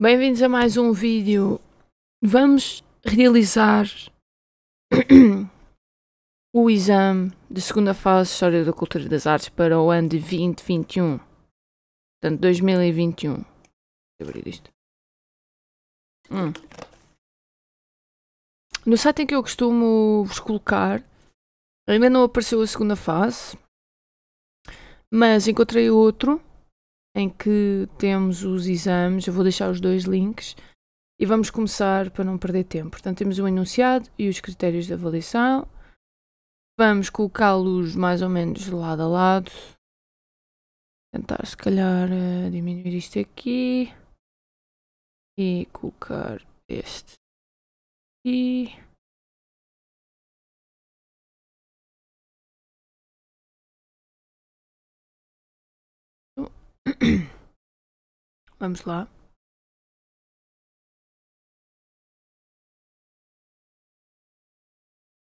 Bem-vindos a mais um vídeo. Vamos realizar o exame de segunda fase de História da Cultura e das Artes para o ano de 2021. Portanto, 2021. Deixa abrir isto. Hum. No site em que eu costumo vos colocar, ainda não apareceu a segunda fase, mas encontrei outro em que temos os exames. Eu vou deixar os dois links e vamos começar para não perder tempo. Portanto, temos o enunciado e os critérios de avaliação. Vamos colocá-los mais ou menos lado a lado. Tentar, se calhar, eh, diminuir isto aqui e colocar este aqui. Vamos lá.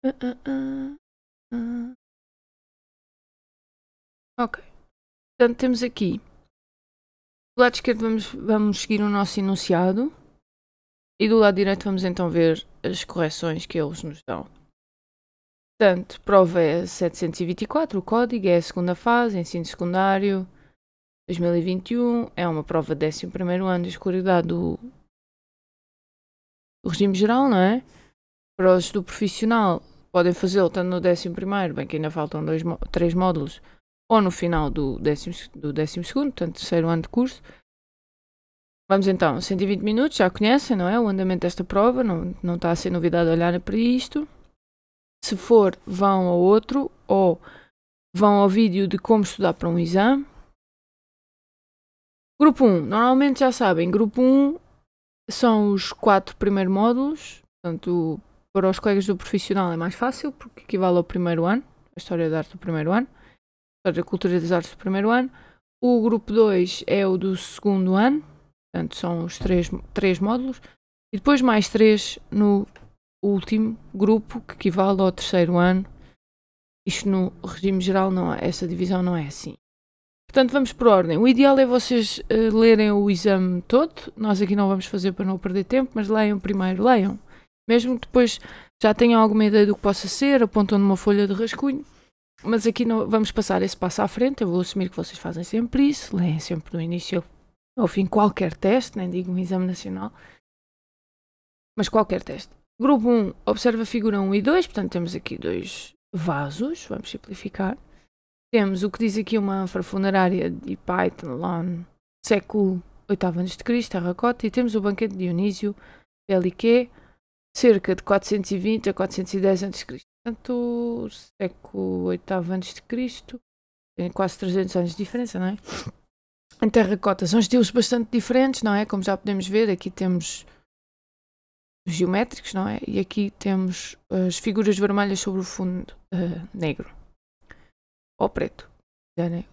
Ah, ah, ah, ok. Portanto, temos aqui. Do lado esquerdo vamos, vamos seguir o nosso enunciado. E do lado direito vamos então ver as correções que eles nos dão. Portanto, prova é 724, o código é a segunda fase, ensino secundário, 2021 é uma prova de 11 ano de escolaridade do regime geral, não é? Para os do profissional, podem fazê-lo tanto no 11, bem que ainda faltam dois, três módulos, ou no final do 12, do portanto, terceiro ano de curso. Vamos então, 120 minutos, já conhecem, não é? O andamento desta prova, não, não está a ser novidade olhar para isto. Se for, vão ao outro, ou vão ao vídeo de como estudar para um exame, Grupo 1, normalmente já sabem, grupo 1 são os quatro primeiros módulos, portanto, para os colegas do profissional é mais fácil, porque equivale ao primeiro ano, a história da arte do primeiro ano, a história da cultura das artes do primeiro ano. O grupo 2 é o do segundo ano, portanto, são os três, três módulos, e depois mais três no último grupo, que equivale ao terceiro ano. Isto no regime geral não essa divisão não é assim. Portanto, vamos por ordem. O ideal é vocês uh, lerem o exame todo. Nós aqui não vamos fazer para não perder tempo, mas leiam primeiro, leiam. Mesmo que depois já tenham alguma ideia do que possa ser, apontam numa folha de rascunho. Mas aqui não, vamos passar esse passo à frente. Eu vou assumir que vocês fazem sempre isso. Leem sempre do início ao fim qualquer teste, nem digo um exame nacional, mas qualquer teste. Grupo 1 observa a figura 1 e 2, portanto temos aqui dois vasos, vamos simplificar. Temos o que diz aqui uma ânfora funerária de Python, século VIII a.C., terracota, e temos o banquete de Dionísio, Peliquê, cerca de 420 a 410 a.C. Portanto, século VIII a.C., tem quase 300 anos de diferença, não é? Em terracota são estilos bastante diferentes, não é? Como já podemos ver, aqui temos geométricos, não é? E aqui temos as figuras vermelhas sobre o fundo uh, negro ou preto,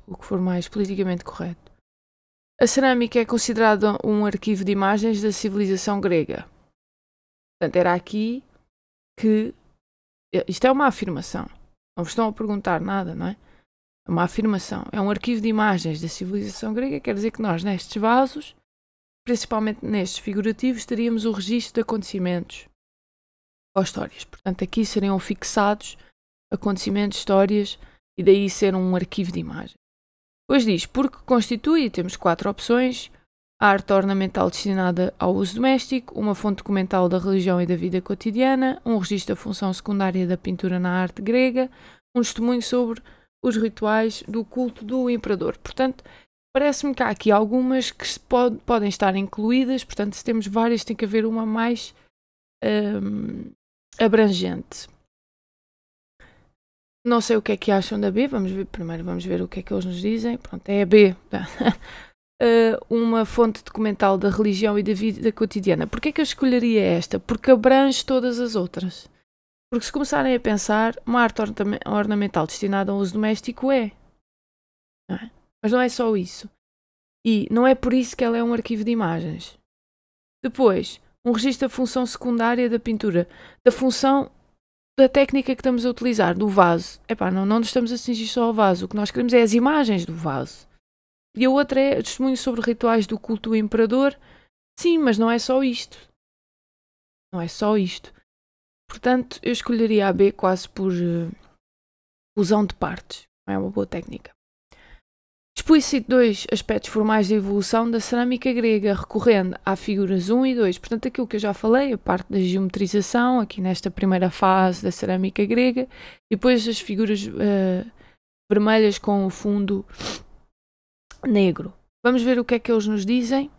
o que for mais politicamente correto. A cerâmica é considerada um arquivo de imagens da civilização grega. Portanto, era aqui que. É, isto é uma afirmação. Não vos estão a perguntar nada, não é? É uma afirmação. É um arquivo de imagens da civilização grega, quer dizer que nós, nestes vasos, principalmente nestes figurativos, teríamos o registro de acontecimentos ou histórias. Portanto, aqui seriam fixados acontecimentos, histórias e daí ser um arquivo de imagem. Pois diz, porque constitui, temos quatro opções, a arte ornamental destinada ao uso doméstico, uma fonte documental da religião e da vida cotidiana, um registro da função secundária da pintura na arte grega, um testemunho sobre os rituais do culto do imperador. Portanto, parece-me que há aqui algumas que pode, podem estar incluídas, portanto, se temos várias, tem que haver uma mais hum, abrangente. Não sei o que é que acham da B, vamos ver primeiro, vamos ver o que é que eles nos dizem. Pronto, é a B, tá. eh, uma fonte documental da religião e da vida cotidiana. Porquê é que eu escolheria esta? Porque abrange todas as outras. Porque se começarem a pensar, uma arte ornamental destinada ao uso doméstico é. Não é? Mas não é só isso. E não é por isso que ela é um arquivo de imagens. Depois, um registro da função secundária da pintura, da função da técnica que estamos a utilizar, do vaso. Epá, não, não nos estamos a cingir só ao vaso, o que nós queremos é as imagens do vaso. E a outra é testemunho sobre rituais do culto do imperador. Sim, mas não é só isto. Não é só isto. Portanto, eu escolheria a B quase por uh, fusão de partes. Não é uma boa técnica se dois aspectos formais da evolução da cerâmica grega, recorrendo a figuras 1 e 2. Portanto, aquilo que eu já falei, a parte da geometrização, aqui nesta primeira fase da cerâmica grega, e depois as figuras uh, vermelhas com o fundo negro. Vamos ver o que é que eles nos dizem.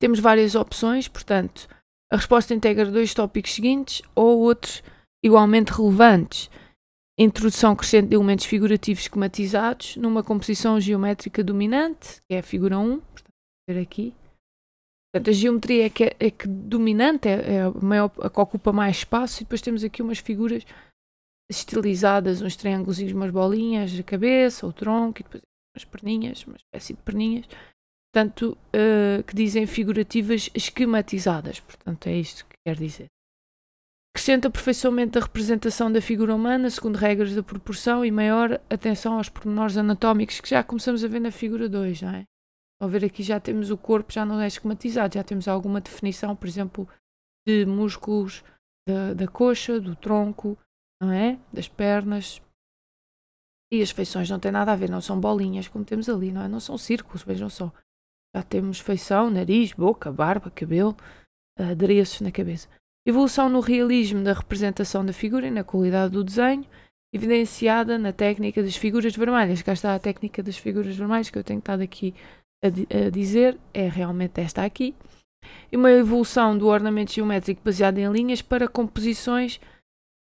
Temos várias opções, portanto, a resposta integra dois tópicos seguintes ou outros igualmente relevantes introdução crescente de elementos figurativos esquematizados numa composição geométrica dominante, que é a figura 1, portanto, ver aqui. Portanto, a geometria é que, é, é, que dominante, é, é a, maior, a que ocupa mais espaço, e depois temos aqui umas figuras estilizadas, uns triângulos, umas bolinhas, a cabeça, o tronco, e depois umas perninhas, uma espécie de perninhas, portanto, uh, que dizem figurativas esquematizadas, portanto, é isto que quer dizer. Acrescenta aperfeiçoamento da representação da figura humana, segundo regras da proporção e maior atenção aos pormenores anatómicos, que já começamos a ver na figura 2, não é? Ao ver aqui já temos o corpo, já não é esquematizado, já temos alguma definição, por exemplo, de músculos da, da coxa, do tronco, não é? Das pernas. E as feições não têm nada a ver, não são bolinhas como temos ali, não é? Não são círculos, vejam só. Já temos feição, nariz, boca, barba, cabelo, ah, adereços na cabeça. Evolução no realismo da representação da figura e na qualidade do desenho, evidenciada na técnica das figuras vermelhas. Cá está a técnica das figuras vermelhas que eu tenho estado aqui a, a dizer, é realmente esta aqui. E uma evolução do ornamento geométrico baseado em linhas para composições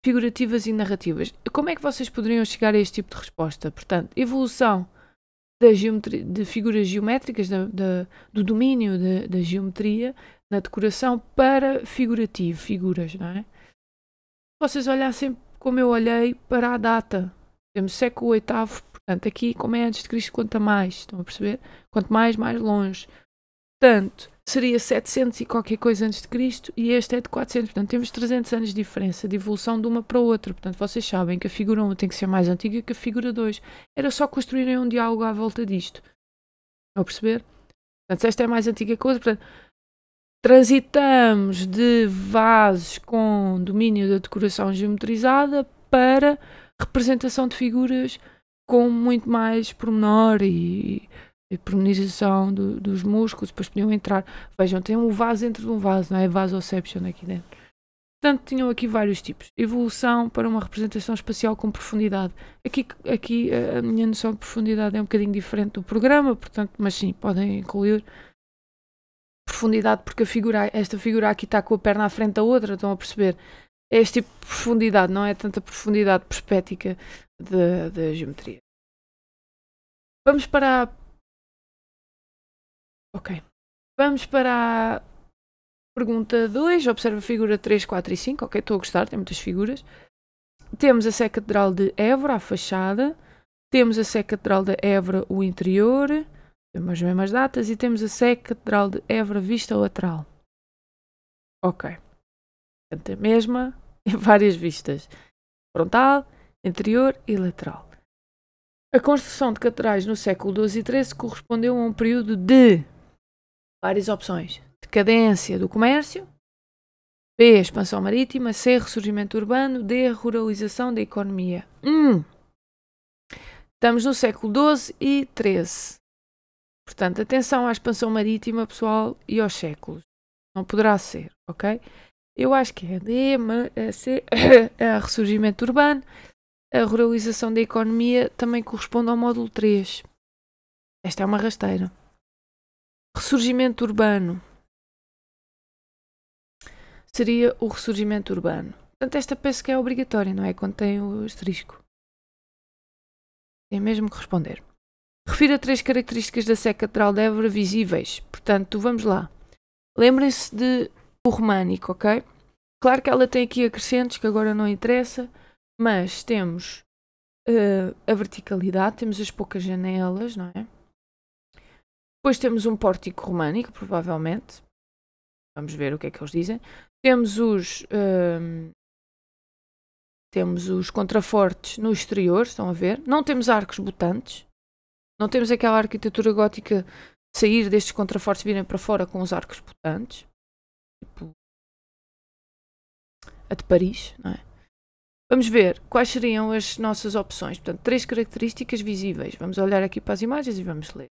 figurativas e narrativas. Como é que vocês poderiam chegar a este tipo de resposta? Portanto, evolução da geometria, de figuras geométricas, da, da, do domínio da, da geometria, na decoração para figurativo, figuras, não é? Vocês olhassem como eu olhei para a data. Temos século VIII, portanto, aqui, como é antes de Cristo, conta mais, estão a perceber? Quanto mais, mais longe. Portanto, seria 700 e qualquer coisa antes de Cristo e este é de 400. Portanto, temos 300 anos de diferença de evolução de uma para a outra. Portanto, vocês sabem que a figura 1 tem que ser mais antiga que a figura 2. Era só construírem um diálogo à volta disto. Estão a perceber? Portanto, se esta é mais antiga que a outra, portanto, transitamos de vasos com domínio da decoração geometrizada para representação de figuras com muito mais pormenor e, e pormenorização do, dos músculos, depois podiam entrar. Vejam, tem um vaso dentro de um vaso, não é vasoception aqui dentro. Portanto, tinham aqui vários tipos. Evolução para uma representação espacial com profundidade. Aqui, aqui a minha noção de profundidade é um bocadinho diferente do programa, portanto, mas sim, podem incluir profundidade porque figura, esta figura aqui está com a perna à frente da outra, estão a perceber? É este tipo de profundidade, não é tanta profundidade perspética da geometria. Vamos para a... Ok. Vamos para a pergunta 2. Observa a figura 3, 4 e 5. Ok, estou a gostar, tem muitas figuras. Temos a Sé Catedral de Évora, a fachada. Temos a Sé Catedral de Évora, o interior. Temos as mesmas datas e temos a Sé Catedral de Évora vista lateral. Ok. Portanto, a mesma em várias vistas. Frontal, interior e lateral. A construção de catedrais no século XII e XIII correspondeu a um período de várias opções. Decadência do comércio, B. Expansão marítima, C. Ressurgimento urbano, D. Ruralização da economia. Hum. Estamos no século XII e XIII. Portanto, atenção à expansão marítima, pessoal, e aos séculos. Não poderá ser, ok? Eu acho que é a é ressurgimento urbano, a ruralização da economia também corresponde ao módulo 3. Esta é uma rasteira. Ressurgimento urbano. Seria o ressurgimento urbano. Portanto, esta penso que é obrigatória, não é? Quando tem o asterisco. Tem é mesmo que responder. Refira três características da seca catedral de Évora visíveis. Portanto, vamos lá. Lembrem-se de o românico, ok? Claro que ela tem aqui acrescentos que agora não interessa, mas temos uh, a verticalidade, temos as poucas janelas, não é? Depois temos um pórtico românico, provavelmente. Vamos ver o que é que eles dizem. Temos os uh, temos os contrafortes no exterior, estão a ver? Não temos arcos botantes, não temos aquela arquitetura gótica sair destes contrafortes virem para fora com os arcos potentes. tipo a de Paris, não é? Vamos ver quais seriam as nossas opções. Portanto, três características visíveis. Vamos olhar aqui para as imagens e vamos ler.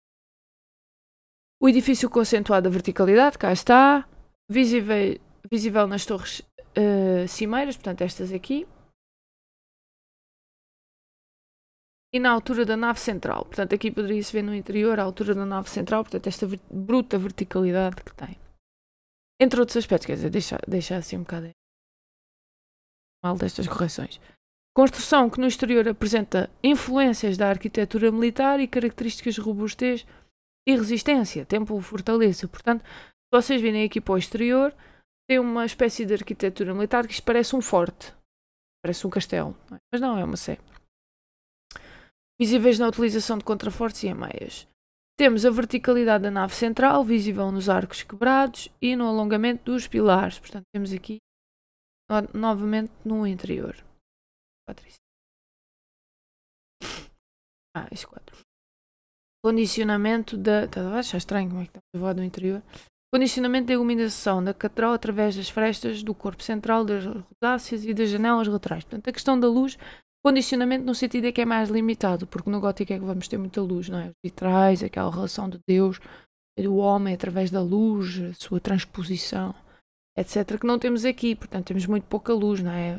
O edifício concentrado a verticalidade, cá está. Visível, visível nas torres uh, cimeiras, portanto, estas aqui. e na altura da nave central. Portanto, aqui poderia-se ver no interior a altura da nave central, portanto, esta ver bruta verticalidade que tem. Entre outros aspectos, quer dizer, deixa, deixa assim um bocado mal destas correções. Construção que no exterior apresenta influências da arquitetura militar e características de robustez e resistência, templo fortaleza. Portanto, se vocês virem aqui para o exterior, tem uma espécie de arquitetura militar que isto parece um forte, parece um castelo, mas não é uma sé visíveis na utilização de contrafortes e ameias. Temos a verticalidade da nave central, visível nos arcos quebrados e no alongamento dos pilares. Portanto, temos aqui no, novamente no interior. Ah, isso quatro Condicionamento da. Estás tá, a estranho como é que estamos a voar do interior? Condicionamento da iluminação da catedral através das frestas do corpo central, das rosáceas e das janelas laterais. Portanto, a questão da luz Condicionamento no sentido é que é mais limitado, porque no gótico é que vamos ter muita luz, não é? Os vitrais, aquela relação de Deus, do homem através da luz, a sua transposição, etc., que não temos aqui, portanto temos muito pouca luz, não é?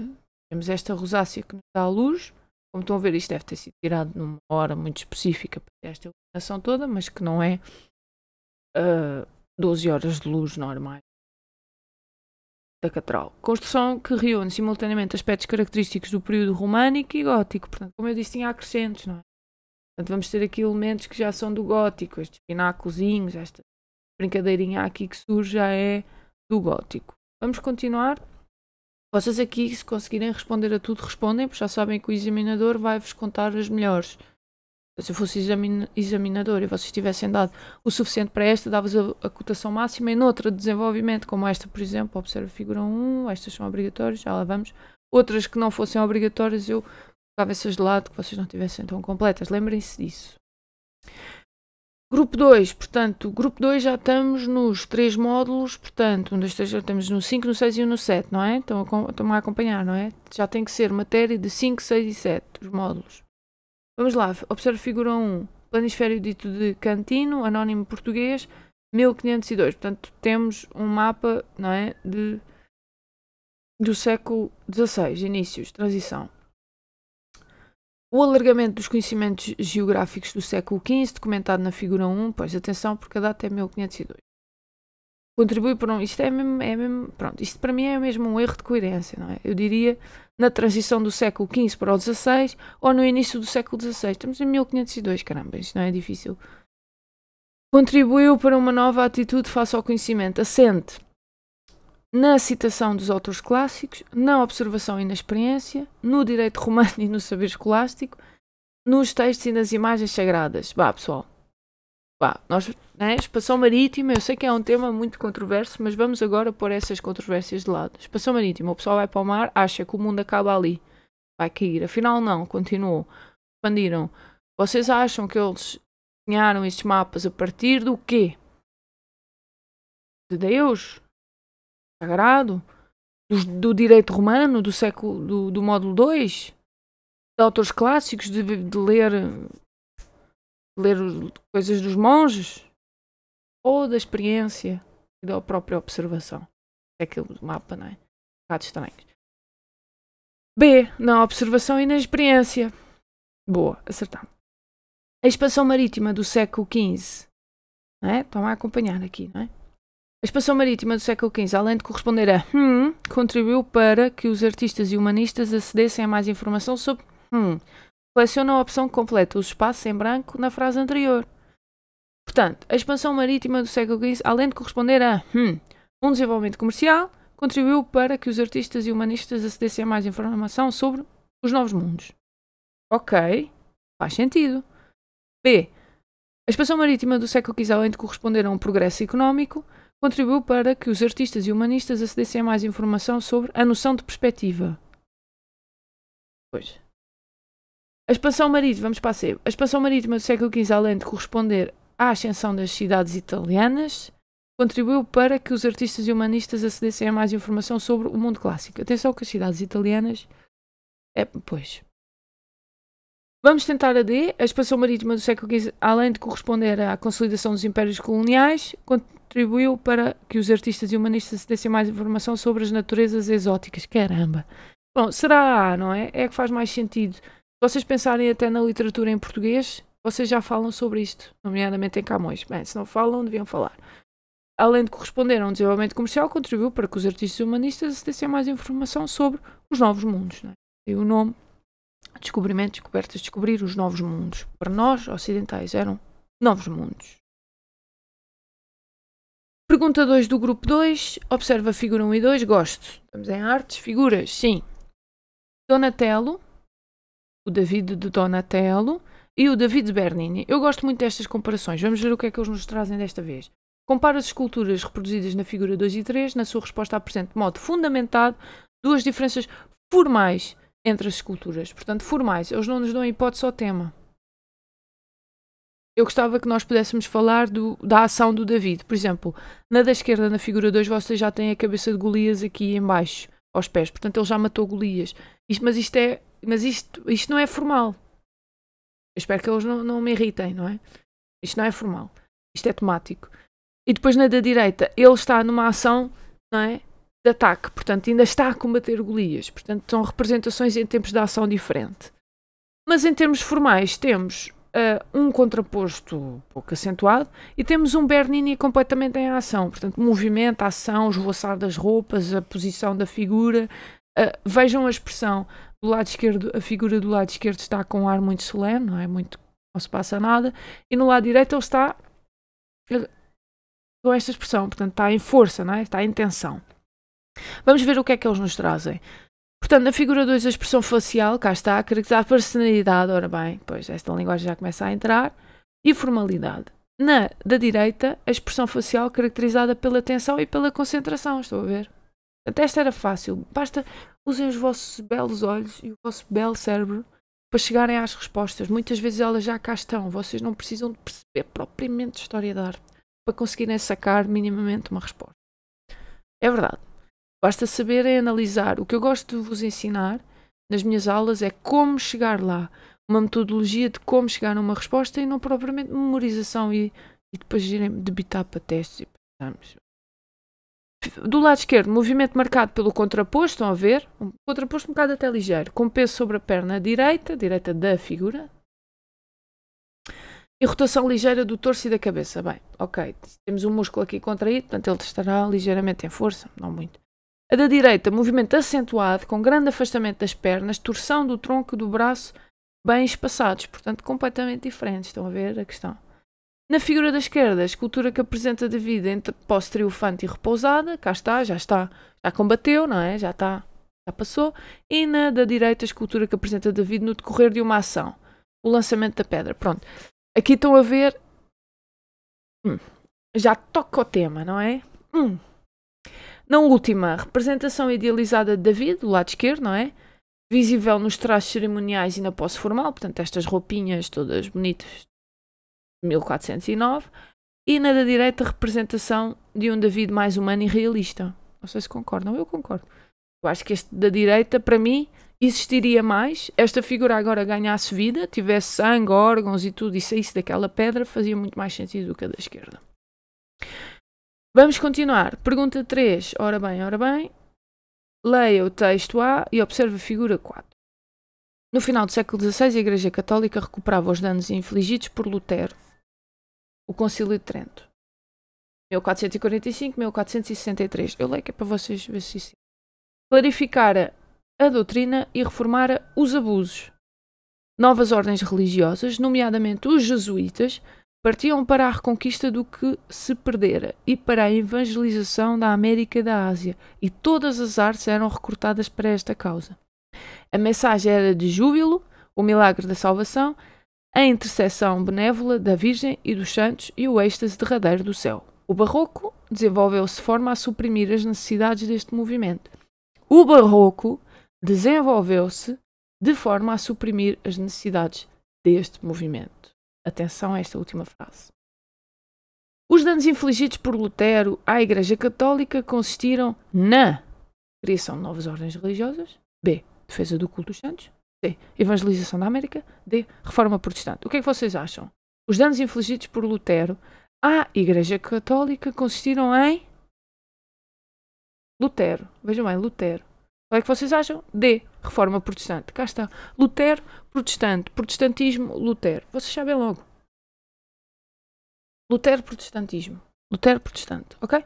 Temos esta rosácea que nos dá a luz, como estão a ver, isto deve ter sido tirado numa hora muito específica para esta iluminação toda, mas que não é uh, ah, 12 horas de luz normais, da catedral. Construção que reúne simultaneamente aspectos característicos do período românico e gótico. Portanto, como eu disse, tinha acrescentos, não é? Portanto, vamos ter aqui elementos que já são do gótico, estes pináculos, esta brincadeirinha aqui que surge já é do gótico. Vamos continuar. Vocês aqui, se conseguirem responder a tudo, respondem, porque já sabem que o examinador vai-vos contar as melhores se eu fosse examin examinador e vocês tivessem dado o suficiente para esta, davas a, a, cotação máxima e noutra de desenvolvimento, como esta, por exemplo, observa a figura 1, estas são obrigatórias, já lá vamos. Outras que não fossem obrigatórias, eu colocava essas de lado, que vocês não tivessem tão completas. Lembrem-se disso. Grupo 2, portanto, grupo 2 já estamos nos três módulos, portanto, um, dois, três, já estamos no 5, no 6 e no 7, não é? Estão a, estão a acompanhar, não é? Já tem que ser matéria de 5, 6 e 7, os módulos. Vamos lá, observe figura 1, planisfério dito de Cantino, anónimo português, 1502. Portanto, temos um mapa, não é, de, do século XVI, inícios, transição. O alargamento dos conhecimentos geográficos do século XV, documentado na figura 1, pois atenção, porque a data é 1502 contribui para um. Isto é mesmo, é mesmo. Pronto, isto para mim é mesmo um erro de coerência, não é? Eu diria na transição do século XV para o XVI ou no início do século XVI. Estamos em 1502, caramba, isto não é difícil. Contribuiu para uma nova atitude face ao conhecimento, assente na citação dos autores clássicos, na observação e na experiência, no direito romano e no saber escolástico, nos textos e nas imagens sagradas. Bah, pessoal, Pá, nós, né, expansão marítima, eu sei que é um tema muito controverso, mas vamos agora pôr essas controvérsias de lado. Expansão marítima, o pessoal vai para o mar, acha que o mundo acaba ali, vai cair. Afinal, não, continuou. Expandiram. Vocês acham que eles ganharam estes mapas a partir do quê? De Deus? Sagrado? Do, do direito romano, do século, do, do módulo 2? De autores clássicos, de, de ler ler coisas dos monges ou da experiência e da própria observação. É aquele mapa, não é? bocado estranho. B. Na observação e na experiência. Boa, acertamos. A expansão marítima do século XV. Não é? Estão a acompanhar aqui, não é? A expansão marítima do século XV, além de corresponder a hum, contribuiu para que os artistas e humanistas acedessem a mais informação sobre hum, Seleciona a opção que completa os espaços em branco na frase anterior. Portanto, a expansão marítima do século XV, além de corresponder a hum, um desenvolvimento comercial, contribuiu para que os artistas e humanistas acedessem a mais informação sobre os novos mundos. Ok, faz sentido. B. A expansão marítima do século XV, além de corresponder a um progresso económico, contribuiu para que os artistas e humanistas acedessem a mais informação sobre a noção de perspectiva. Pois. A expansão marítima, vamos para a A expansão marítima do século XV, além de corresponder à ascensão das cidades italianas, contribuiu para que os artistas e humanistas acedessem a mais informação sobre o mundo clássico. Atenção que as cidades italianas. É, pois. Vamos tentar a D. A expansão marítima do século XV, além de corresponder à consolidação dos impérios coloniais, contribuiu para que os artistas e humanistas acedessem a mais informação sobre as naturezas exóticas. Caramba! Bom, será A, não é? É que faz mais sentido vocês pensarem até na literatura em português, vocês já falam sobre isto, nomeadamente em Camões. Bem, se não falam, deviam falar. Além de corresponder a um desenvolvimento comercial, contribuiu para que os artistas humanistas acedessem mais informação sobre os novos mundos. Né? E o nome, descobrimento, descobertas, descobrir os novos mundos. Para nós, ocidentais, eram novos mundos. Pergunta 2 do grupo 2. Observa a figura 1 e 2. Gosto. Estamos em artes. Figuras, sim. Donatello, o David de Donatello e o David Bernini. Eu gosto muito destas comparações. Vamos ver o que é que eles nos trazem desta vez. Compara as esculturas reproduzidas na figura 2 e 3. Na sua resposta apresenta de modo fundamentado duas diferenças formais entre as esculturas. Portanto, formais. Eles não nos dão hipótese ao tema. Eu gostava que nós pudéssemos falar do, da ação do David. Por exemplo, na da esquerda, na figura 2, vocês já têm a cabeça de Golias aqui embaixo, aos pés. Portanto, ele já matou Golias. Isto, mas isto é mas isto, isto não é formal. Eu espero que eles não, não me irritem, não é? Isto não é formal. Isto é temático. E depois na da direita, ele está numa ação, não é? De ataque, portanto, ainda está a combater Golias. Portanto, são representações em tempos de ação diferente. Mas em termos formais, temos uh, um contraposto pouco acentuado e temos um Bernini completamente em ação. Portanto, movimento, ação, esvoaçar das roupas, a posição da figura. Uh, vejam a expressão do lado esquerdo, a figura do lado esquerdo está com um ar muito solene, não é muito, não se passa nada, e no lado direito ele está com esta expressão, portanto está em força, não é? está em tensão. Vamos ver o que é que eles nos trazem. Portanto, na figura 2, a expressão facial, cá está, caracterizar personalidade, ora bem, pois esta linguagem já começa a entrar, e formalidade. Na da direita, a expressão facial caracterizada pela tensão e pela concentração, estou a ver. Até esta era fácil, basta usem os vossos belos olhos e o vosso belo cérebro para chegarem às respostas. Muitas vezes elas já cá estão, vocês não precisam de perceber propriamente história da arte para conseguirem sacar minimamente uma resposta. É verdade. Basta saberem é analisar. O que eu gosto de vos ensinar nas minhas aulas é como chegar lá. Uma metodologia de como chegar a uma resposta e não propriamente memorização e, e depois irem debitar para testes e pensarmos. Do lado esquerdo, movimento marcado pelo contraposto, estão a ver? Um contraposto um bocado até ligeiro, com peso sobre a perna direita, direita da figura. E rotação ligeira do torso e da cabeça. Bem, ok, temos um músculo aqui contraído, portanto ele estará ligeiramente em força, não muito. A da direita, movimento acentuado, com grande afastamento das pernas, torção do tronco e do braço bem espaçados, portanto completamente diferentes, estão a ver a questão. Na figura da esquerda, a escultura que apresenta David entre pós triunfante e repousada, cá está, já está, já combateu, não é? Já está, já passou. E na da direita, a escultura que apresenta David no decorrer de uma ação, o lançamento da pedra. Pronto. Aqui estão a ver. Hum. Já toca o tema, não é? Hum. Na última, representação idealizada de David, do lado esquerdo, não é? Visível nos traços cerimoniais e na posse formal, portanto, estas roupinhas todas bonitas, 1409, e na da direita, representação de um David mais humano e realista. Não sei se concordam, eu concordo. Eu acho que este da direita, para mim, existiria mais. Esta figura agora ganhasse vida, tivesse sangue, órgãos e tudo, e saísse daquela pedra, fazia muito mais sentido do que a da esquerda. Vamos continuar. Pergunta 3. Ora bem, ora bem. Leia o texto A e observe a figura 4. No final do século XVI, a Igreja Católica recuperava os danos infligidos por Lutero o Concílio de Trento. 1445, 1463. Eu leio que é para vocês ver se isso. Clarificara a doutrina e reformara os abusos. Novas ordens religiosas, nomeadamente os jesuítas, partiam para a reconquista do que se perdera e para a evangelização da América e da Ásia, e todas as artes eram recrutadas para esta causa. A mensagem era de júbilo, o milagre da salvação a intercessão benévola da Virgem e dos Santos e o êxtase derradeiro do céu. O Barroco desenvolveu-se de forma a suprimir as necessidades deste movimento. O Barroco desenvolveu-se de forma a suprimir as necessidades deste movimento. Atenção a esta última frase. Os danos infligidos por Lutero à Igreja Católica consistiram na criação de novas ordens religiosas, b. defesa do culto dos santos, C. Evangelização da América. D. Reforma protestante. O que é que vocês acham? Os danos infligidos por Lutero à Igreja Católica consistiram em. Lutero. Vejam bem, Lutero. que é que vocês acham? D. Reforma protestante. Cá está. Lutero, protestante. Protestantismo, Lutero. Vocês sabem logo. Lutero, protestantismo. Lutero, protestante. Ok?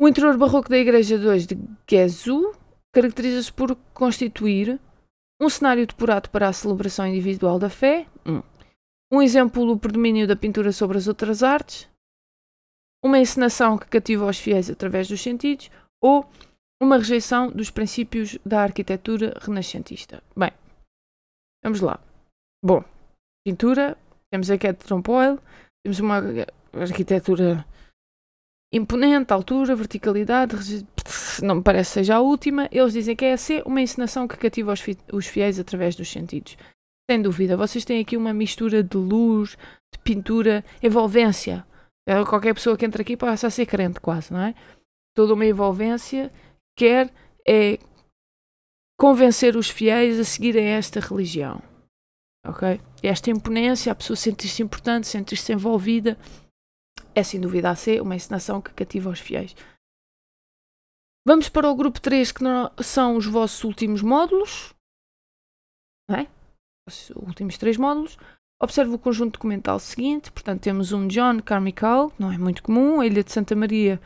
O interior barroco da Igreja 2 de Gesù caracteriza-se por constituir um cenário depurado para a celebração individual da fé. Um, um exemplo, do predomínio da pintura sobre as outras artes. Uma encenação que cativa os fiéis através dos sentidos. Ou uma rejeição dos princípios da arquitetura renascentista. Bem, vamos lá. Bom, pintura, temos a de Trompoil, temos uma arquitetura Imponente, altura, verticalidade, não me parece seja a última. Eles dizem que é a ser uma encenação que cativa os, fi os fiéis através dos sentidos. Sem dúvida, vocês têm aqui uma mistura de luz, de pintura, envolvência. É, qualquer pessoa que entra aqui passa a ser crente, quase, não é? Toda uma envolvência, quer é convencer os fiéis a seguirem esta religião. Ok? Esta imponência, a pessoa sentir-se importante, sentir-se envolvida, é sem dúvida a ser uma encenação que cativa os fiéis. Vamos para o grupo 3, que são os vossos últimos módulos. Não é? Os últimos três módulos. Observe o conjunto documental seguinte. Portanto, temos um John Carmichael, que não é muito comum, a Ilha de Santa Maria,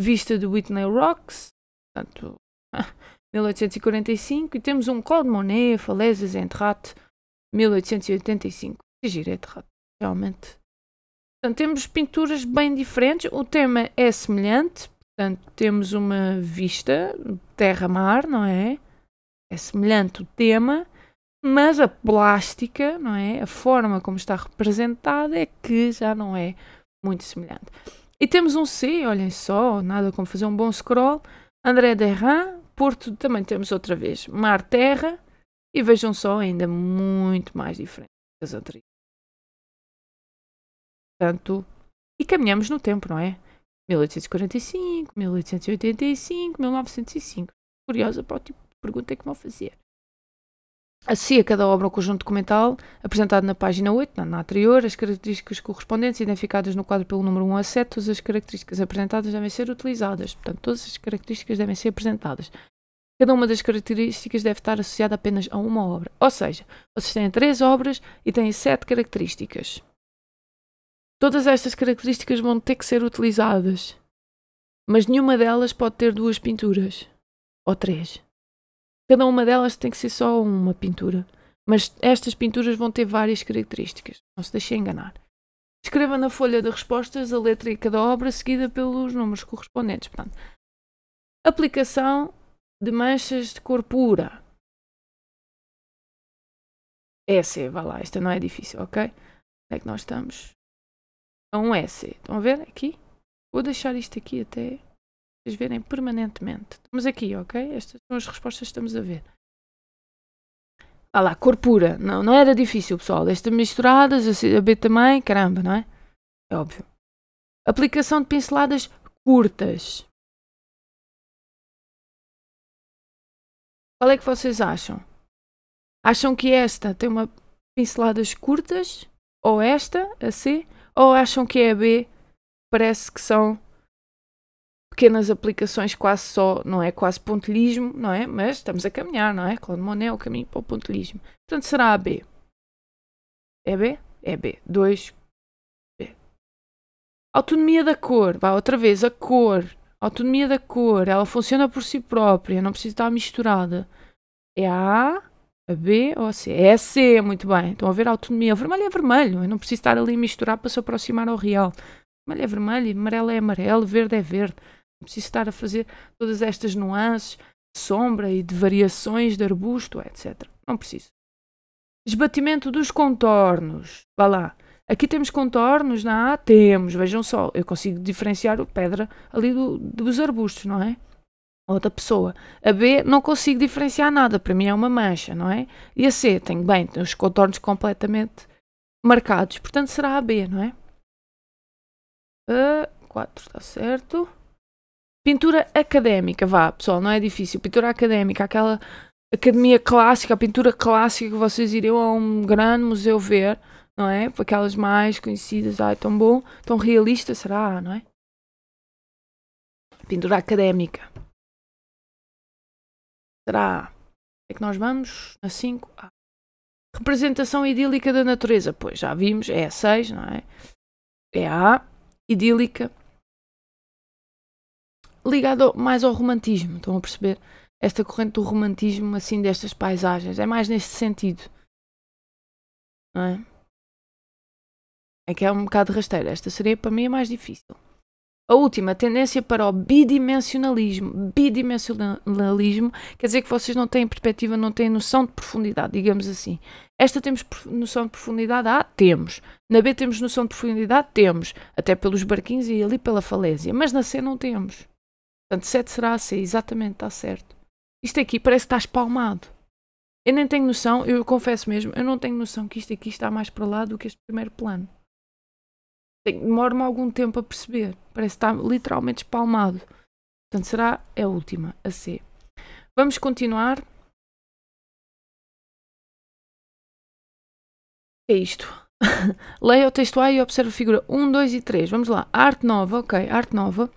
vista de Whitney Rocks, portanto, 1845. E temos um Claude Monet, Falésias em Terrate, 1885. Que giro é Terrate, realmente Portanto, temos pinturas bem diferentes, o tema é semelhante, portanto, temos uma vista, terra-mar, não é? É semelhante o tema, mas a plástica, não é? A forma como está representada é que já não é muito semelhante. E temos um C, olhem só, nada como fazer um bom scroll. André Derrin, Porto, também temos outra vez. Mar, terra, e vejam só, ainda muito mais diferente das anteriores. Portanto, e caminhamos no tempo, não é? 1845, 1885, 1905. Curiosa para o tipo de pergunta que vão fazer. Associa cada obra ao conjunto documental apresentado na página 8, na, na anterior, as características correspondentes identificadas no quadro pelo número 1 a 7, todas as características apresentadas devem ser utilizadas. Portanto, todas as características devem ser apresentadas. Cada uma das características deve estar associada apenas a uma obra. Ou seja, vocês têm três obras e têm sete características. Todas estas características vão ter que ser utilizadas, mas nenhuma delas pode ter duas pinturas ou três. Cada uma delas tem que ser só uma pintura, mas estas pinturas vão ter várias características, não se deixe enganar. Escreva na folha de respostas a letra e cada obra seguida pelos números correspondentes. Portanto, aplicação de manchas de cor pura. Essa é, vá lá, esta não é difícil, ok? Onde é que nós estamos? a um S. Estão a ver aqui? Vou deixar isto aqui até vocês verem permanentemente. Estamos aqui, ok? Estas são as respostas que estamos a ver. Olha lá, cor pura. Não, não era difícil, pessoal. Estas misturadas, a B também, caramba, não é? É óbvio. Aplicação de pinceladas curtas. Qual é que vocês acham? Acham que esta tem uma pinceladas curtas? Ou esta, a C? ou acham que é a B, parece que são pequenas aplicações quase só, não é? Quase pontilhismo, não é? Mas estamos a caminhar, não é? Claude Monet é o caminho para o pontilhismo. Portanto, será a B. É B? É B. 2. B. Autonomia da cor. Vá, outra vez, a cor. Autonomia da cor. Ela funciona por si própria, não precisa estar misturada. É A. A B ou a C? É a C, muito bem. Estão a ver a autonomia. Vermelho é vermelho. Eu não preciso estar ali misturar para se aproximar ao real. Vermelho é vermelho, amarelo é amarelo, verde é verde. Não preciso estar a fazer todas estas nuances de sombra e de variações de arbusto, etc. Não preciso. Esbatimento dos contornos. Vá lá. Aqui temos contornos na A? Temos. Vejam só, eu consigo diferenciar o pedra ali do, dos arbustos, não é? outra pessoa. A B não consigo diferenciar nada, para mim é uma mancha, não é? E a C tenho bem, tenho os contornos completamente marcados, portanto será a B, não é? A 4 está certo. Pintura académica, vá, pessoal, não é difícil. Pintura académica, aquela academia clássica, a pintura clássica que vocês iriam a um grande museu ver, não é? aquelas mais conhecidas, ai, tão bom, tão realista será, não é? Pintura académica. Será? É que nós vamos na 5? Ah. Representação idílica da natureza. Pois já vimos, é a 6, não é? É a Idílica. Ligado mais ao romantismo, estão a perceber? Esta corrente do romantismo, assim, destas paisagens. É mais neste sentido. Não é? É que é um bocado rasteira. Esta seria para mim a mais difícil. A última, tendência para o bidimensionalismo. Bidimensionalismo quer dizer que vocês não têm perspectiva, não têm noção de profundidade, digamos assim. Esta temos noção de profundidade? A? Temos. Na B temos noção de profundidade? Temos. Até pelos barquinhos e ali pela falésia. Mas na C não temos. Portanto, 7 será a C, exatamente, está certo. Isto aqui parece que está espalmado. Eu nem tenho noção, eu confesso mesmo, eu não tenho noção que isto aqui está mais para lá do que este primeiro plano demoro-me algum tempo a perceber. Parece estar literalmente espalmado. Portanto, será a última, a C. Vamos continuar. É isto. Leia o texto A e observe a figura 1, 2 e 3. Vamos lá. Arte nova, ok, arte nova.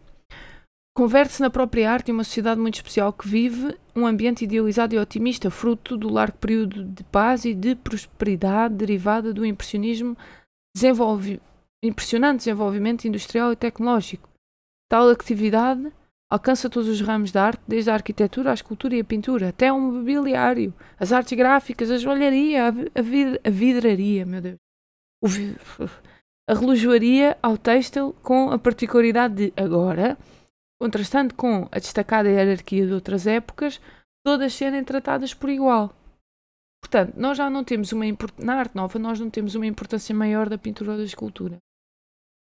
Converte-se na própria arte em uma sociedade muito especial que vive um ambiente idealizado e otimista, fruto do largo período de paz e de prosperidade derivada do impressionismo desenvolvido impressionante desenvolvimento industrial e tecnológico. Tal atividade alcança todos os ramos da arte, desde a arquitetura, à escultura e a pintura, até ao mobiliário, as artes gráficas, a joalharia, a, vid a vidraria, meu Deus, vi a relojoaria ao têxtil, com a particularidade de agora, contrastando com a destacada hierarquia de outras épocas, todas serem tratadas por igual. Portanto, nós já não temos uma na arte nova, nós não temos uma importância maior da pintura ou da escultura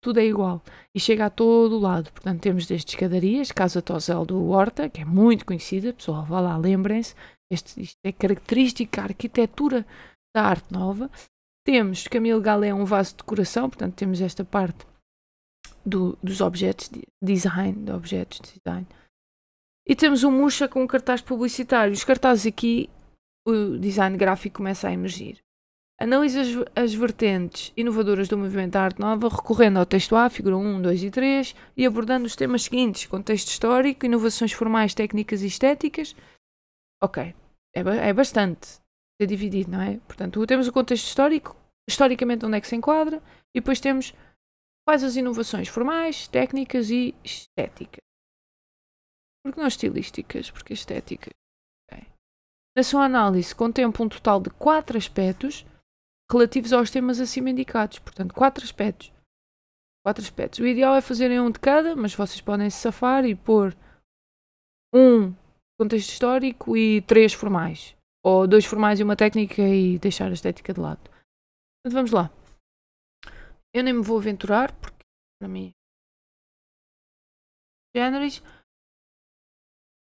tudo é igual e chega a todo lado. Portanto, temos desde escadarias, Casa Tozel do Horta, que é muito conhecida, pessoal, vá lá, lembrem-se, este, isto é característica, a arquitetura da arte nova. Temos Camilo Galé, um vaso de decoração, portanto, temos esta parte do, dos objetos, de design, de objetos, de design. E temos um murcha com um cartaz publicitário. Os cartazes aqui, o design gráfico começa a emergir. Analisa as, as, vertentes inovadoras do movimento da arte nova, recorrendo ao texto A, figura 1, 2 e 3, e abordando os temas seguintes: contexto histórico, inovações formais, técnicas e estéticas. Ok, é, é bastante é dividido, não é? Portanto, temos o contexto histórico, historicamente onde é que se enquadra, e depois temos quais as inovações formais, técnicas e estéticas. Porque não estilísticas, porque estéticas. Okay. Na sua análise, contempla um total de quatro aspectos relativos aos temas acima indicados. Portanto, quatro aspectos. Quatro aspectos. O ideal é fazerem um de cada, mas vocês podem se safar e pôr um contexto histórico e três formais. Ou dois formais e uma técnica e deixar a estética de lado. Portanto, vamos lá. Eu nem me vou aventurar, porque para mim. Géneros.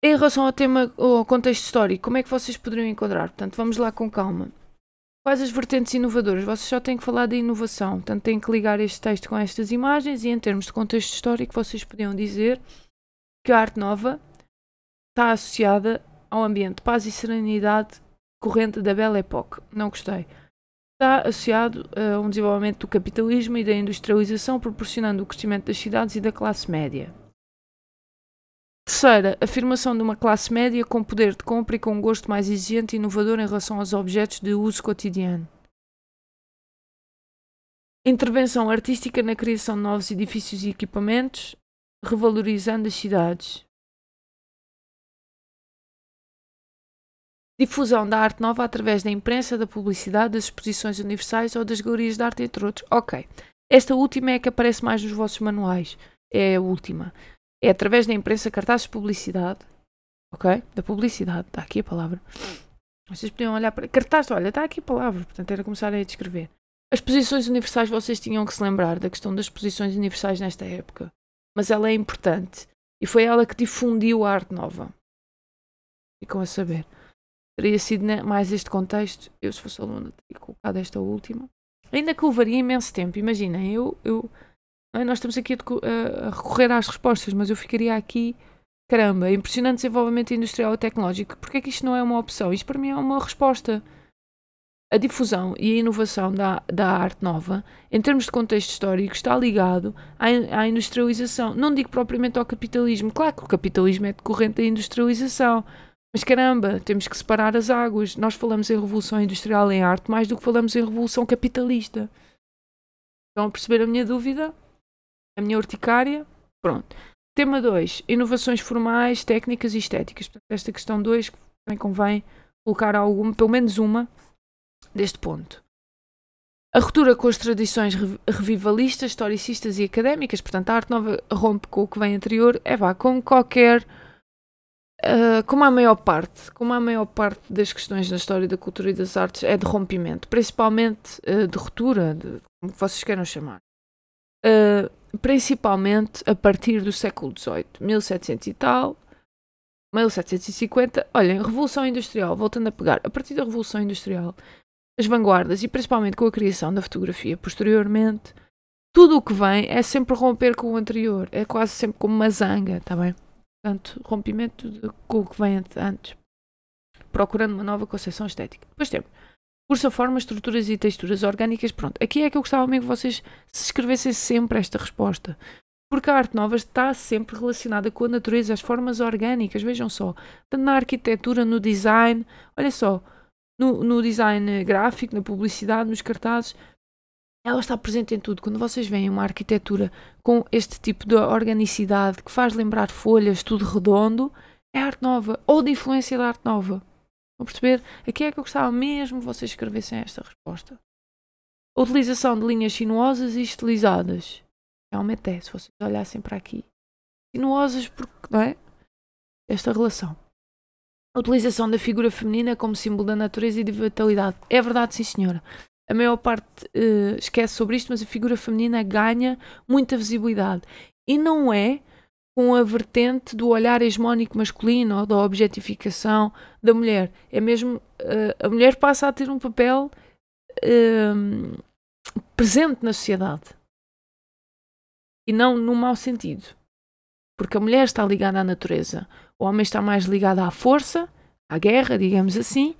Em relação ao tema, ao contexto histórico, como é que vocês poderiam enquadrar? Portanto, vamos lá com calma. Quais as vertentes inovadoras? Vocês só têm que falar da inovação, portanto têm que ligar este texto com estas imagens e em termos de contexto histórico vocês podiam dizer que a arte nova está associada ao ambiente de paz e serenidade corrente da Belle Époque. Não gostei. Está associado eh, a um desenvolvimento do capitalismo e da industrialização, proporcionando o crescimento das cidades e da classe média. Terceira, afirmação de uma classe média com poder de compra e com um gosto mais exigente e inovador em relação aos objetos de uso cotidiano. Intervenção artística na criação de novos edifícios e equipamentos, revalorizando as cidades. Difusão da arte nova através da imprensa, da publicidade, das exposições universais ou das galerias de arte, entre outros. Ok. Esta última é a que aparece mais nos vossos manuais. É a última é através da imprensa, cartazes de publicidade, ok? Da publicidade, está aqui a palavra. Vocês podiam olhar para. Cartaz, olha, está aqui a palavra, portanto era começar a descrever. As posições universais, vocês tinham que se lembrar da questão das posições universais nesta época. Mas ela é importante. E foi ela que difundiu a arte nova. Ficam a saber. Teria sido mais este contexto, eu se fosse aluna teria colocado esta última. Ainda que levaria imenso tempo, imaginem, eu, eu nós estamos aqui a, a, recorrer às respostas, mas eu ficaria aqui. Caramba, é impressionante desenvolvimento industrial e tecnológico. Porquê é que isto não é uma opção? Isto para mim é uma resposta. A difusão e a inovação da, da arte nova, em termos de contexto histórico, está ligado à, à industrialização. Não digo propriamente ao capitalismo. Claro que o capitalismo é decorrente da industrialização. Mas caramba, temos que separar as águas. Nós falamos em revolução industrial em arte mais do que falamos em revolução capitalista. Estão a perceber a minha dúvida? a minha urticária. Pronto. Tema 2, inovações formais, técnicas e estéticas. Portanto, esta questão 2 também convém colocar alguma, pelo menos uma, deste ponto. A ruptura com as tradições revivalistas, historicistas e académicas, portanto, a arte nova rompe com o que vem anterior, é vá, como qualquer. Uh, como a maior parte, como a maior parte das questões na história da cultura e das artes é de rompimento, principalmente uh, de ruptura, de, como vocês queiram chamar uh, principalmente a partir do século XVIII, 1700 e tal, 1750. Olhem, Revolução Industrial, voltando a pegar, a partir da Revolução Industrial, as vanguardas e principalmente com a criação da fotografia posteriormente, tudo o que vem é sempre romper com o anterior, é quase sempre como uma zanga, está bem? Portanto, rompimento com o que vem antes, procurando uma nova concepção estética. Depois temos por sua forma, estruturas e texturas orgânicas. Pronto, aqui é que eu gostava mesmo que vocês se escrevessem sempre esta resposta. Porque a arte nova está sempre relacionada com a natureza, as formas orgânicas, vejam só. Na arquitetura, no design, olha só, no, no design gráfico, na publicidade, nos cartazes, ela está presente em tudo. Quando vocês veem uma arquitetura com este tipo de organicidade que faz lembrar folhas, tudo redondo, é arte nova ou de influência da arte nova vou perceber? Aqui é que eu gostava mesmo que vocês escrevessem esta resposta. A utilização de linhas sinuosas e estilizadas. Realmente é, se vocês olhassem para aqui. Sinuosas porque, não é? Esta relação. A utilização da figura feminina como símbolo da natureza e de vitalidade. É verdade, sim senhora. A maior parte uh, esquece sobre isto, mas a figura feminina ganha muita visibilidade. E não é com a vertente do olhar hegemónico masculino ou da objetificação da mulher. É mesmo. Uh, a mulher passa a ter um papel uh, presente na sociedade. E não no mau sentido. Porque a mulher está ligada à natureza. O homem está mais ligado à força, à guerra, digamos assim,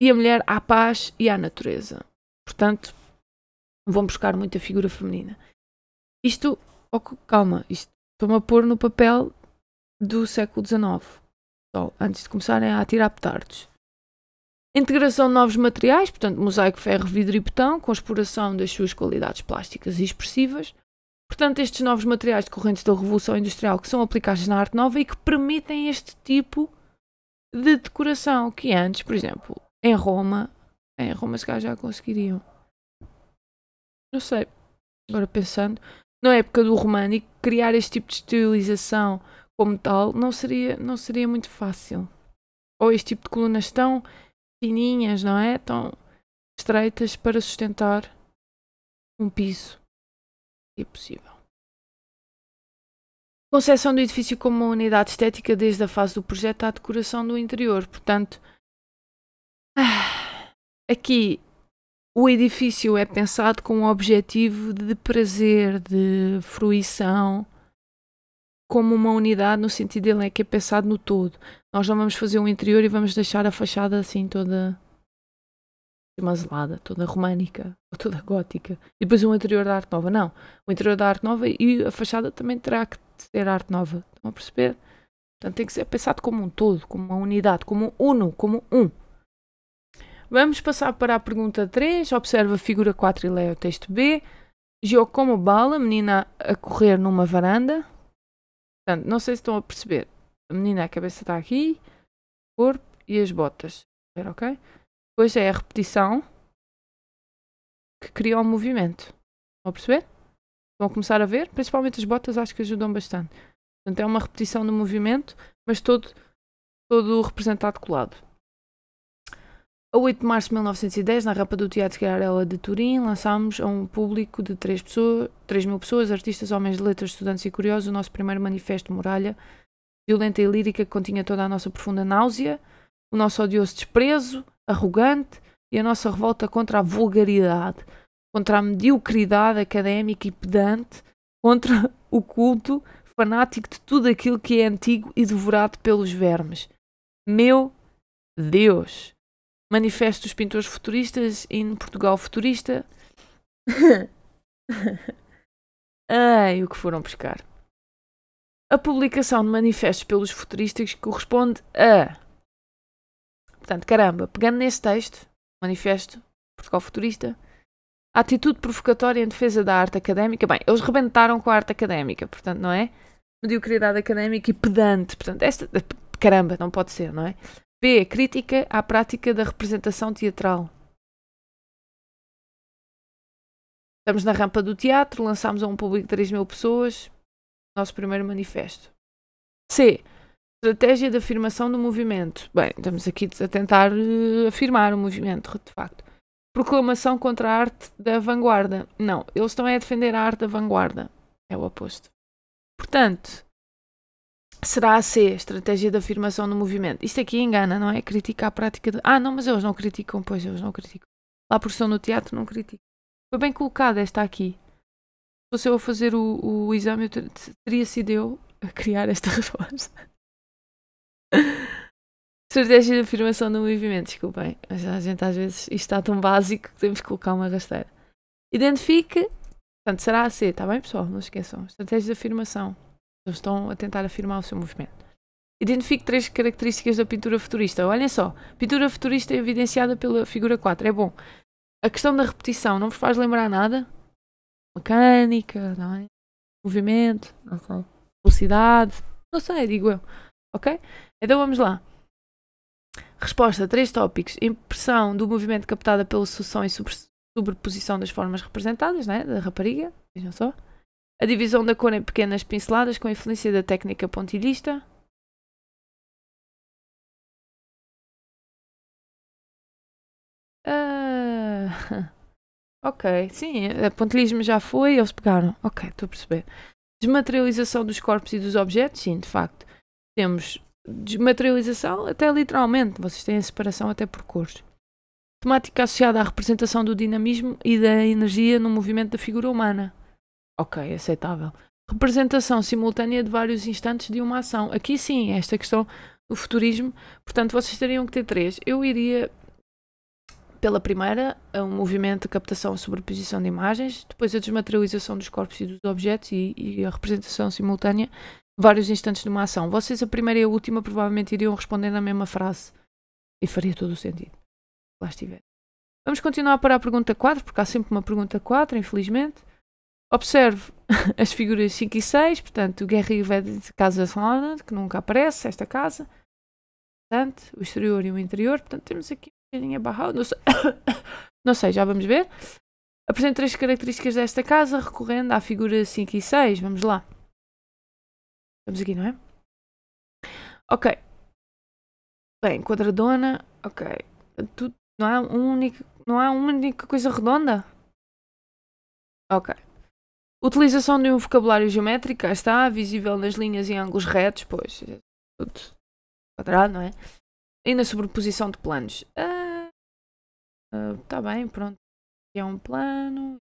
e a mulher à paz e à natureza. Portanto, vão buscar muito a figura feminina. Isto, oh, calma, isto Estou-me a pôr no papel do século XIX, antes de começarem a atirar petardos. Integração de novos materiais, portanto, mosaico, ferro, vidro e betão, com exploração das suas qualidades plásticas e expressivas. Portanto, estes novos materiais decorrentes da Revolução Industrial que são aplicados na arte nova e que permitem este tipo de decoração que antes, por exemplo, em Roma, em Roma se calhar já conseguiriam. Não sei, agora pensando, na época do românico, criar este tipo de estilização como tal não seria, não seria muito fácil. Ou este tipo de colunas tão fininhas, não é? Tão estreitas para sustentar um piso. É possível. Conceição do edifício como uma unidade estética desde a fase do projeto à decoração do interior. Portanto, ah, aqui o edifício é pensado com o objetivo de prazer, de fruição, como uma unidade, no sentido dele é que é pensado no todo. Nós não vamos fazer um interior e vamos deixar a fachada assim toda esmazelada, toda românica, ou toda gótica. E depois um interior da arte nova. Não. O interior da arte nova e a fachada também terá que ser arte nova. Estão a perceber? Portanto, tem que ser pensado como um todo, como uma unidade, como um uno, como um. Vamos passar para a pergunta 3. Observa a figura 4 e leia o texto B. Geo como bala, menina a correr numa varanda. Portanto, não sei se estão a perceber. A menina, a cabeça está aqui, o corpo e as botas. Ok? Depois é a repetição que cria o movimento. Estão a perceber? Vão começar a ver? Principalmente as botas acho que ajudam bastante. Portanto, é uma repetição do movimento, mas todo, todo representado colado. A 8 de março de 1910, na Rapa do Teatro Garela de Turim, lançámos a um público de 3, pessoas, 3 mil pessoas, artistas, homens de letras, estudantes e curiosos, o nosso primeiro manifesto Muralha, violenta e lírica que continha toda a nossa profunda náusea, o nosso odioso desprezo, arrogante e a nossa revolta contra a vulgaridade, contra a mediocridade académica e pedante, contra o culto fanático de tudo aquilo que é antigo e devorado pelos vermes. Meu Deus! Manifesto dos Pintores Futuristas in Portugal Futurista. Ai, o que foram pescar. A publicação de manifestos pelos futuristas corresponde a. Portanto, caramba, pegando nesse texto, manifesto, Portugal Futurista, a atitude provocatória em defesa da arte académica. Bem, eles rebentaram com a arte académica, portanto, não é? Mediocridade académica e pedante. Portanto, esta. Caramba, não pode ser, não é? B. Crítica à prática da representação teatral. Estamos na rampa do teatro, lançámos a um público de 3 mil pessoas, o nosso primeiro manifesto. C. Estratégia de afirmação do movimento. Bem, estamos aqui a tentar uh, afirmar o movimento, de facto. Proclamação contra a arte da vanguarda. Não, eles estão a defender a arte da vanguarda. É o oposto. Portanto, Será a C, estratégia de afirmação do movimento. Isto aqui engana, não é? Critica a prática de. Ah, não, mas eles não criticam, pois eles não criticam. Lá por são no teatro não criticam. Foi bem colocada esta aqui. Se fosse eu a fazer o, o exame, ter... teria sido eu a criar esta resposta. estratégia de afirmação do movimento, desculpem. A gente às vezes isto está tão básico que temos que colocar uma rasteira. Identifique. Portanto, será a C, está bem, pessoal? Não esqueçam. Estratégia de afirmação. Eles estão a tentar afirmar o seu movimento. Identifique três características da pintura futurista. Olhem só, pintura futurista é evidenciada pela figura 4. É bom. A questão da repetição não vos faz lembrar nada? Mecânica, não é? Movimento, não Velocidade, não sei, digo eu. Ok? Então vamos lá. Resposta: três tópicos. Impressão do movimento captada pela sucessão e sobreposição das formas representadas, né? da rapariga, vejam só. A divisão da cor em pequenas pinceladas com influência da técnica pontilhista. Uh, ok, sim, pontilhismo já foi, eles pegaram. Ok, estou a perceber. Desmaterialização dos corpos e dos objetos, sim, de facto. Temos desmaterialização, até literalmente, vocês têm a separação até por cores. Temática associada à representação do dinamismo e da energia no movimento da figura humana. Ok, aceitável. Representação simultânea de vários instantes de uma ação. Aqui sim, é esta questão do futurismo. Portanto, vocês teriam que ter três. Eu iria pela primeira, um movimento de captação e sobreposição de imagens, depois a desmaterialização dos corpos e dos objetos e, e a representação simultânea de vários instantes de uma ação. Vocês, a primeira e a última, provavelmente iriam responder na mesma frase e faria todo o sentido. Lá estiver. Vamos continuar para a pergunta 4, porque há sempre uma pergunta 4, infelizmente. Observe as figuras 5 e 6, portanto, o Guerreiro vai é de Casa Holland, que nunca aparece, esta casa. Portanto, o exterior e o interior. Portanto, temos aqui um bocadinho abarrado. Não sei, não sei, já vamos ver. Apresento três características desta casa, recorrendo à figura 5 e 6. Vamos lá. Estamos aqui, não é? Ok. Bem, quadradona. Ok. Tudo, não, há é um único, não há é uma única coisa redonda? Ok. Utilização de um vocabulário geométrico, cá está, visível nas linhas e ângulos retos, pois, é tudo quadrado, não é? E na sobreposição de planos. Está ah, ah, tá bem, pronto. Aqui é um plano.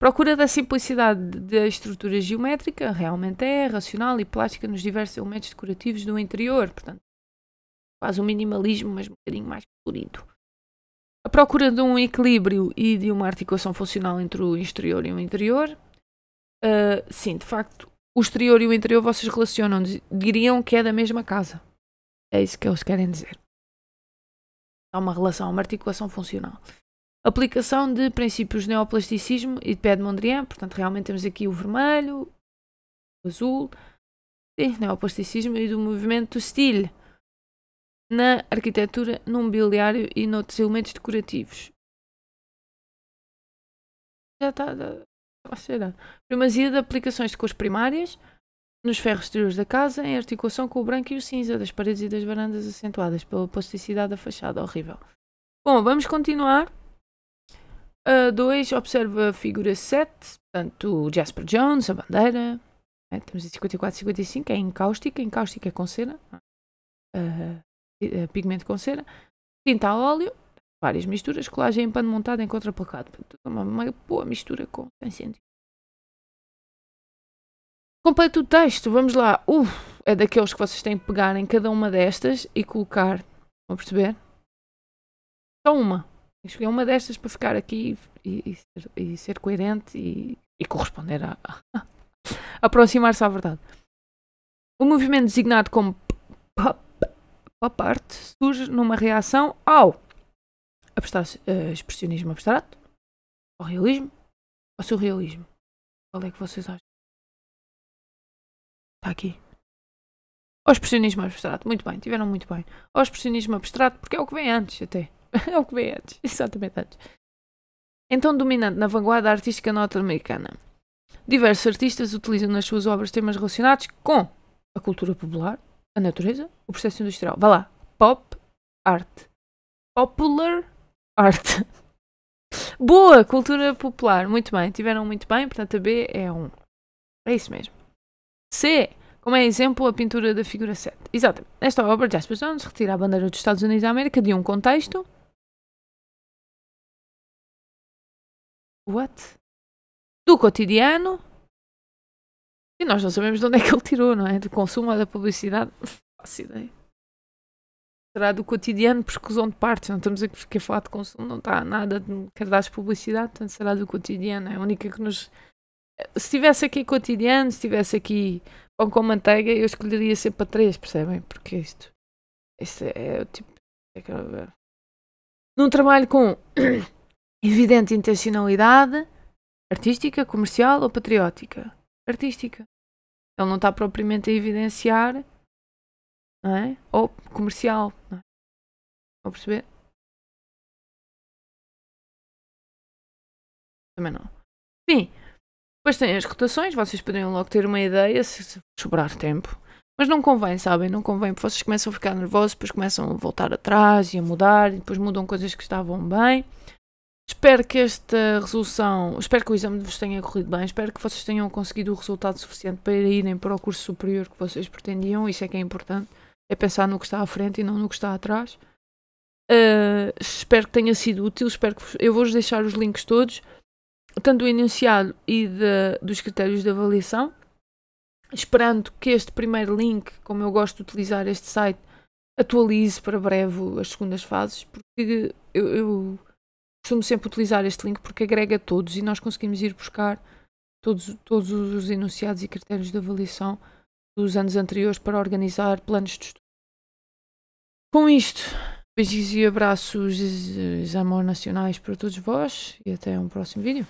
Procura da simplicidade da estrutura geométrica, realmente é, racional e plástica nos diversos elementos decorativos do interior. Portanto, quase um minimalismo, mas um bocadinho mais colorido. A procura de um equilíbrio e de uma articulação funcional entre o exterior e o interior. Uh, sim, de facto, o exterior e o interior vocês relacionam, diriam que é da mesma casa. É isso que eles querem dizer. Há uma relação, uma articulação funcional. Aplicação de princípios de neoplasticismo e de pé de Mondrian, portanto, realmente temos aqui o vermelho, o azul, sim, neoplasticismo e do movimento do estilo na arquitetura, no mobiliário e noutros elementos decorativos. Já está. Será? Primazia de aplicações de cores primárias nos ferros exteriores da casa, em articulação com o branco e o cinza das paredes e das varandas acentuadas pela plasticidade da fachada. Horrível. Bom, vamos continuar. 2 uh, observa a figura 7, portanto, o Jasper Jones, a bandeira. É, temos a 54 55, é encáustica, encáustica é com cera. Uh, eh, pigmento com cera, tinta a óleo, várias misturas, colagem em pano montado em contraplacado. É uma, uma boa mistura com incêndio. Completo o texto, vamos lá. é daqueles que vocês têm que pegar em cada uma destas e colocar. Estão a perceber? Só uma. Escolher uma destas para ficar aqui e, e, ser, e ser, coerente e, e corresponder a. a aproximar-se à verdade. O movimento designado como pop a parte surge numa reação ao eh, expressionismo abstrato, ao realismo, ao surrealismo. Qual é que vocês acham? Está aqui. Ao expressionismo abstrato, muito bem, tiveram muito bem. Ao expressionismo abstrato, porque é o que vem antes, até. é o que vem antes, exatamente antes. Então dominante na vanguarda artística norte-americana. Diversos artistas utilizam nas suas obras temas relacionados com a cultura popular, a natureza? O processo industrial. Vá lá. Pop art. Popular art. Boa! Cultura popular. Muito bem. Tiveram muito bem. Portanto, a B é Um. É isso mesmo. C. Como é exemplo, a pintura da figura 7. Exatamente. esta obra, Jasper Jones retira a bandeira dos Estados Unidos da América de um contexto. What? Do cotidiano e nós não sabemos de onde é que ele tirou, não é? Do consumo ou da publicidade? faço ideia. Será do cotidiano, percusão de partes. Não estamos aqui a falar de consumo, não está nada de cartaz de publicidade, portanto será do cotidiano. É a única que nos. Se tivesse aqui cotidiano, se tivesse aqui pão com manteiga, eu escolheria ser para três, percebem? Porque isto. Isto é, é o tipo. É Num trabalho com evidente intencionalidade artística, comercial ou patriótica? Artística. Ele não está propriamente a evidenciar, não é? Ou comercial, não é? Estão a perceber? Também não. Enfim, depois tem as rotações, vocês poderiam logo ter uma ideia se sobrar tempo. Mas não convém, sabem? Não convém, porque vocês começam a ficar nervosos, depois começam a voltar atrás e a mudar, e depois mudam coisas que estavam bem. Espero que esta resolução, espero que o exame vos tenha corrido bem, espero que vocês tenham conseguido o resultado suficiente para irem para o curso superior que vocês pretendiam, isso é que é importante, é pensar no que está à frente e não no que está atrás. Uh, espero que tenha sido útil, espero que vos, eu vou-vos deixar os links todos, tanto do enunciado e de, dos critérios de avaliação, esperando que este primeiro link, como eu gosto de utilizar este site, atualize para breve as segundas fases, porque eu, eu costumo sempre utilizar este link porque agrega todos e nós conseguimos ir buscar todos, todos os enunciados e critérios de avaliação dos anos anteriores para organizar planos de estudo. Com isto, beijos e abraços, exames eh, nacionais para todos vós e até um próximo vídeo.